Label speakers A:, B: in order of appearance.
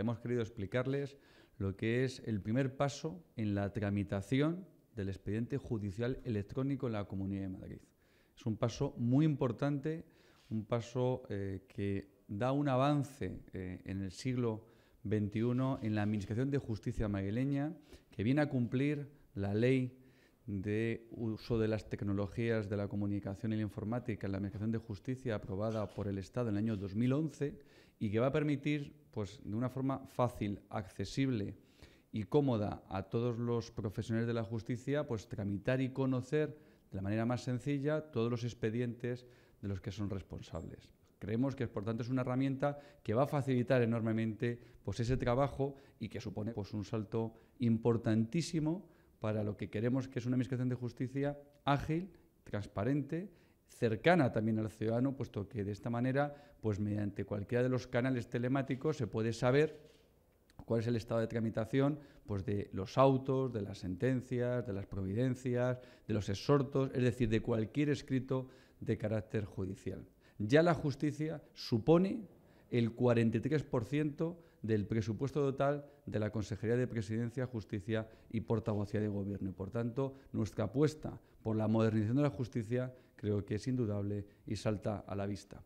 A: hemos querido explicarles lo que es el primer paso en la tramitación del expediente judicial electrónico en la Comunidad de Madrid. Es un paso muy importante, un paso eh, que da un avance eh, en el siglo XXI en la Administración de Justicia madrileña, que viene a cumplir la ley de uso de las tecnologías de la comunicación y la informática en la Administración de Justicia aprobada por el Estado en el año 2011 y que va a permitir, pues, de una forma fácil, accesible y cómoda a todos los profesionales de la justicia, pues, tramitar y conocer de la manera más sencilla todos los expedientes de los que son responsables. Creemos que, por tanto, es una herramienta que va a facilitar enormemente pues, ese trabajo y que supone pues, un salto importantísimo para lo que queremos, que es una administración de justicia ágil, transparente, cercana también al ciudadano, puesto que de esta manera, pues mediante cualquiera de los canales telemáticos se puede saber cuál es el estado de tramitación pues de los autos, de las sentencias, de las providencias, de los exhortos, es decir, de cualquier escrito de carácter judicial. Ya la justicia supone el 43% del presupuesto total de la Consejería de Presidencia, Justicia y Portavocía de Gobierno. por tanto, nuestra apuesta por la modernización de la justicia creo que es indudable y salta a la vista.